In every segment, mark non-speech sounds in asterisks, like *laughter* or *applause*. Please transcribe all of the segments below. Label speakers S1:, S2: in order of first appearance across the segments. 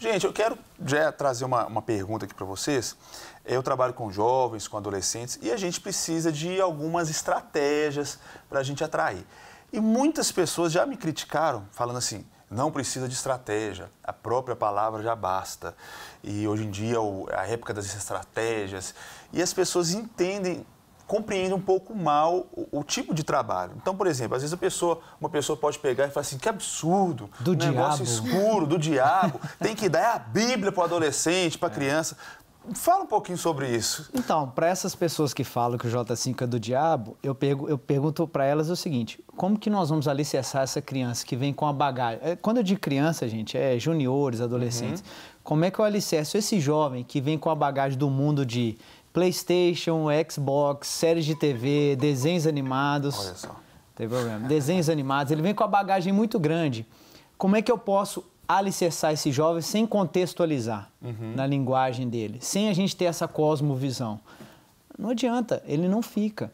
S1: Gente, eu quero já trazer uma, uma pergunta aqui para vocês. Eu trabalho com jovens, com adolescentes, e a gente precisa de algumas estratégias para a gente atrair. E muitas pessoas já me criticaram falando assim, não precisa de estratégia, a própria palavra já basta. E hoje em dia a época das estratégias, e as pessoas entendem compreende um pouco mal o, o, tipo de trabalho. Então, por exemplo, às vezes a pessoa, uma pessoa pode pegar e falar assim, que absurdo, do um negócio escuro, do diabo, *laughs* tem que dar a Bíblia para o adolescente, para a é. criança. Fala um pouquinho sobre isso. Então, para
S2: essas pessoas que falam que o J5 é do diabo, eu, eu pergunto para elas o seguinte: como que nós vamos alicerçar essa criança que vem com a bagagem? É, quando eu digo criança, gente, é juniores, adolescentes. Uhum. Como é que eu alicerço esse jovem que vem com a bagagem do mundo de PlayStation, Xbox, séries de TV, desenhos animados. Olha só. Tem problema. Desenhos animados. Ele vem com a bagagem muito grande. Como é que eu posso alicerçar esse jovem sem contextualizar uhum. na linguagem dele, sem a gente ter essa cosmovisão? Não adianta, ele não fica.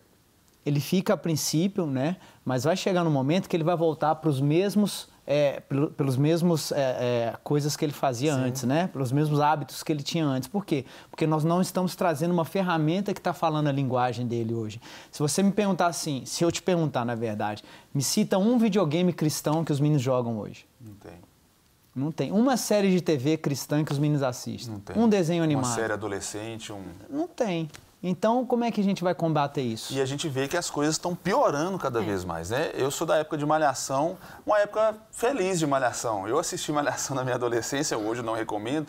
S2: Ele fica a princípio, né? Mas vai chegar no momento que ele vai voltar para os mesmos é, pelos mesmos é, é, coisas que ele fazia Sim. antes, né? Pelos mesmos hábitos que ele tinha antes. Por quê? Porque nós não estamos trazendo uma ferramenta que está falando a linguagem dele hoje. Se você me perguntar assim, se eu te perguntar, na verdade, me cita um videogame cristão que os meninos jogam hoje. Não tem. Não tem. Uma série de TV
S1: cristã que os meninos assistem. Não tem. Um desenho animado. Uma série adolescente, um...
S2: Não tem. Então,
S1: como é que a gente vai combater isso? E a gente vê que as coisas estão piorando cada é. vez mais, né? Eu sou da época de Malhação, uma época feliz de Malhação. Eu assisti Malhação na minha adolescência, hoje não recomendo.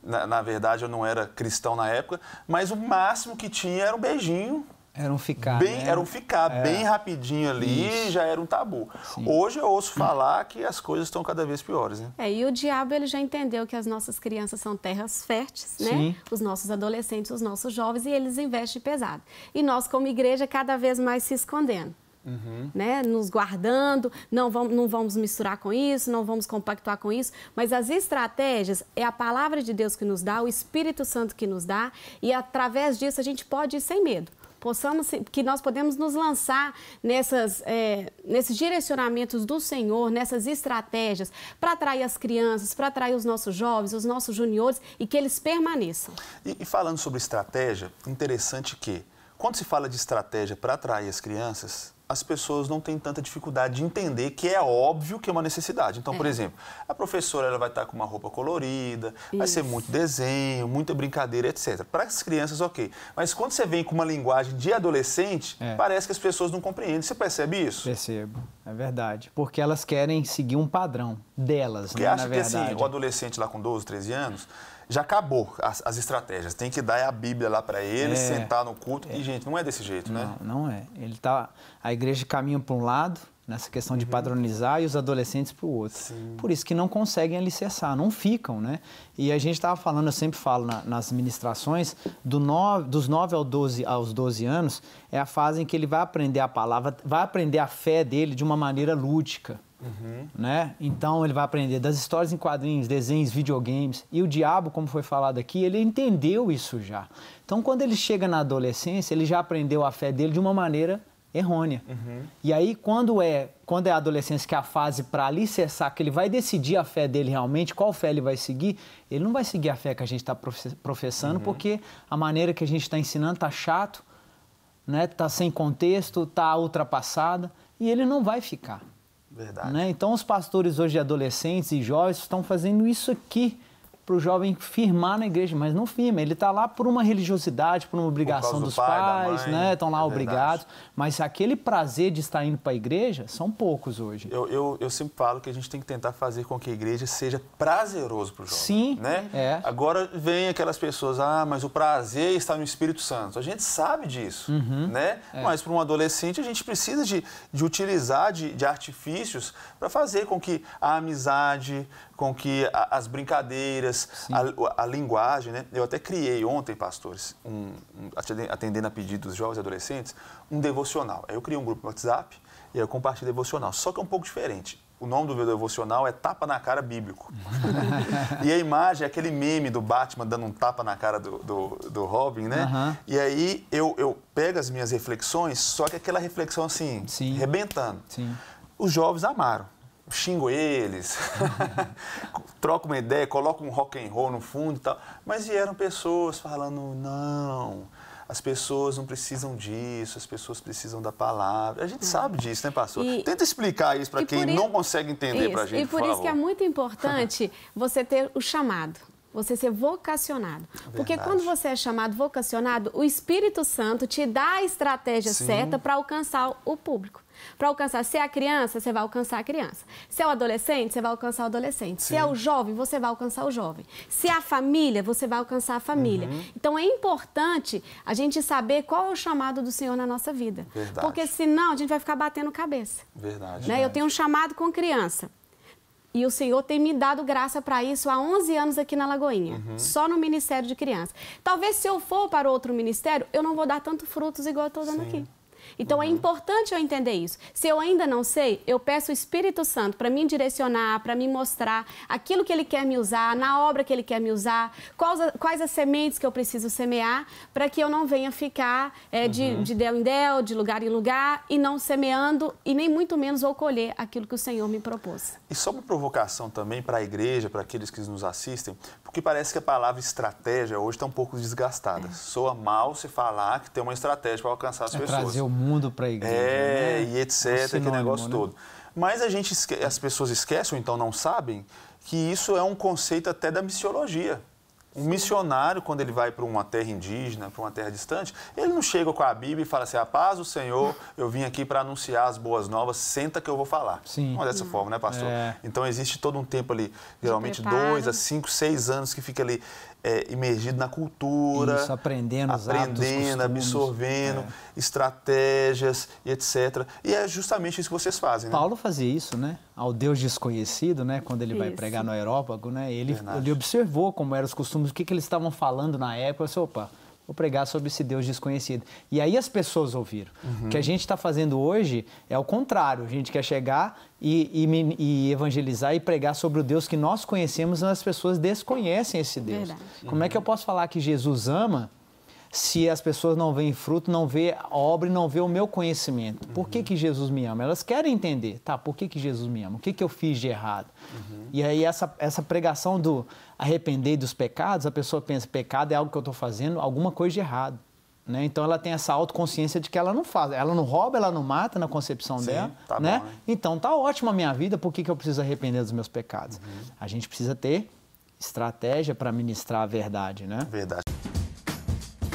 S1: Na, na verdade, eu não era cristão na época, mas o máximo que tinha era um beijinho
S2: era um ficar. Bem, né? Era um ficar é. bem
S1: rapidinho ali, Isso. já era um tabu. Sim. Hoje eu ouço falar que as coisas estão cada vez piores, né?
S3: É, e o diabo ele já entendeu que as nossas crianças são terras férteis, né? Sim. Os nossos adolescentes, os nossos jovens, e eles investem pesado. E nós, como igreja, cada vez mais se escondendo. Uhum. Né? Nos guardando, não vamos, não vamos misturar com isso, não vamos compactuar com isso, mas as estratégias é a palavra de Deus que nos dá, o Espírito Santo que nos dá, e através disso a gente pode ir sem medo possamos, que nós podemos nos lançar nessas, é, nesses direcionamentos do Senhor, nessas estratégias, para atrair as crianças, para atrair os nossos jovens, os nossos juniores e que eles permaneçam.
S1: E, e falando sobre estratégia, interessante que, quando se fala de estratégia para atrair as crianças, as pessoas não têm tanta dificuldade de entender que é óbvio que é uma necessidade. Então, é. por exemplo, a professora ela vai estar tá com uma roupa colorida, Isso. vai ser muito desenho, muita brincadeira, etc. Para as crianças, ok. Mas quando você vem com uma linguagem de adolescente, é. parece que as pessoas não compreendem. Você percebe isso? Percebo, é
S2: verdade. Porque elas
S1: querem seguir um padrão delas, Porque né, acha na verdade. que assim, o adolescente lá com 12, 13 anos, já acabou as, as estratégias. Tem que dar a Bíblia lá para ele, é, sentar no culto. É. E, gente, não é desse jeito,
S2: né? não, né? Não, é. Ele tá, a igreja caminha para um lado, nessa questão de uhum. padronizar e os adolescentes para o outro. Sim. Por isso que não conseguem alicerçar, não ficam, né? E a gente estava falando, eu sempre falo na, nas ministrações, do nove, dos 9 ao 12, aos 12 anos é a fase em que ele vai aprender a palavra, vai aprender a fé dele de uma maneira lúdica. Uhum. Né? Então ele vai aprender das histórias em quadrinhos, desenhos, videogames. E o diabo, como foi falado aqui, ele entendeu isso já. Então quando ele chega na adolescência, ele já aprendeu a fé dele de uma maneira errônea. Uhum. E aí quando é quando é a adolescência que é a fase para alicerçar, que ele vai decidir a fé dele realmente, qual fé ele vai seguir, ele não vai seguir a fé que a gente está professando, uhum. porque a maneira que a gente está ensinando está chato, né? Tá sem contexto, tá ultrapassada e ele não vai ficar. Verdade. Né? Então, os pastores hoje, adolescentes e jovens, estão fazendo isso aqui para o jovem firmar na igreja, mas não firma. Ele está lá por uma religiosidade, por uma obrigação por dos pai, pais, mãe, né? Estão lá é obrigados. Mas aquele prazer de estar indo para a igreja são poucos
S1: hoje. Eu, eu, eu, sempre falo que a gente tem que tentar fazer com que a igreja seja prazeroso para o jovem. Sim. Né? É. Agora vem aquelas pessoas, ah, mas o prazer está no Espírito Santo. A gente sabe disso, uhum, né? É. Mas para um adolescente a gente precisa de, de utilizar de, de artifícios para fazer com que a amizade, com que a, as brincadeiras a, a, linguagem, né? Eu até criei ontem, pastores, um, um, atendendo a pedidos dos jovens e adolescentes, um devocional. Eu criei um grupo no WhatsApp e eu compartilho devocional, só que é um pouco diferente. O nome do meu devocional é Tapa na Cara Bíblico. *laughs* e a imagem é aquele meme do Batman dando um tapa na cara do, do, do Robin, né? Uhum. E aí eu, eu pego as minhas reflexões, só que aquela reflexão assim, Sim. rebentando. Sim. Os jovens amaram xingo eles, *laughs* troco uma ideia, coloco um rock and roll no fundo e tal. Mas vieram pessoas falando, não, as pessoas não precisam disso, as pessoas precisam da palavra. A gente é. sabe disso, né, pastor? E, Tenta explicar isso para quem isso, não consegue entender para a gente. E por, por isso favor. que é
S3: muito importante *laughs* você ter o chamado você ser vocacionado. É verdade. Porque quando você é chamado vocacionado, o Espírito Santo te dá a estratégia Sim. certa para alcançar o público. Para alcançar, se é a criança, você vai alcançar a criança. Se é o adolescente, você vai alcançar o adolescente. Sim. Se é o jovem, você vai alcançar o jovem. Se é a família, você vai alcançar a família. Uhum. Então é importante a gente saber qual é o chamado do Senhor na nossa vida. Verdade. Porque senão a gente vai ficar batendo cabeça.
S1: Verdade. Né? Verdade.
S3: Eu tenho um chamado com criança. E o Senhor tem me dado graça para isso há 11 anos aqui na Lagoinha, uhum. só no Ministério de Criança. Talvez se eu for para outro ministério, eu não vou dar tanto frutos igual eu estou dando Sim. aqui. Então uhum. é importante eu entender isso. Se eu ainda não sei, eu peço o Espírito Santo para me direcionar, para me mostrar aquilo que ele quer me usar, na obra que ele quer me usar, quais, quais as sementes que eu preciso semear para que eu não venha ficar é, uhum. de, de del em del, de lugar em lugar e não semeando e nem muito menos vou colher aquilo que o Senhor me propôs.
S1: E só uma provocação também para a igreja, para aqueles que nos assistem, porque parece que a palavra estratégia hoje está um pouco desgastada. É. Soa mal se falar que tem uma estratégia para alcançar as é pessoas. Trazer o mundo para a igreja. É, né? e etc, é sinônimo, aquele né? negócio né? todo. Mas a gente, as pessoas esquecem, ou então não sabem, que isso é um conceito até da missiologia. Um missionário, quando ele vai para uma terra indígena, para uma terra distante, ele não chega com a Bíblia e fala assim: a paz do Senhor, eu vim aqui para anunciar as boas novas, senta que eu vou falar. Sim. Não é dessa uhum. forma, né, pastor? É. Então existe todo um tempo ali, geralmente dois a cinco, seis anos, que fica ali é, imergido na cultura, Isso, aprendendo, aprendendo, absorvendo é. estratégias e etc. E é justamente isso que vocês fazem. Né? Paulo
S2: fazia isso, né? Ao Deus desconhecido, né? Quando ele isso. vai pregar no Europa, né? Ele, ele observou como eram os costumes o que, que eles estavam falando na época. Eu disse, opa, vou pregar sobre esse Deus desconhecido. E aí as pessoas ouviram. Uhum. O que a gente está fazendo hoje é o contrário. A gente quer chegar e, e, e, evangelizar e pregar sobre o Deus que nós conhecemos, mas as pessoas desconhecem esse Deus. Verdade. Como é que eu posso falar que Jesus ama se as pessoas não veem fruto, não vê a obra e não vê o meu conhecimento. Por que, uhum. que Jesus me ama? Elas querem entender, tá, por que, que Jesus me ama? O que, que eu fiz de errado? Uhum. E aí essa, essa pregação do arrepender dos pecados, a pessoa pensa, pecado é algo que eu estou fazendo, alguma coisa de errado. Né? Então ela tem essa autoconsciência de que ela não faz, ela não rouba, ela não mata na concepção Sim, dela, tá né? Bom, Então tá ótima a minha vida, por que, que eu preciso arrepender dos meus pecados? Uhum. A gente precisa ter estratégia para ministrar a verdade, né? Verdade.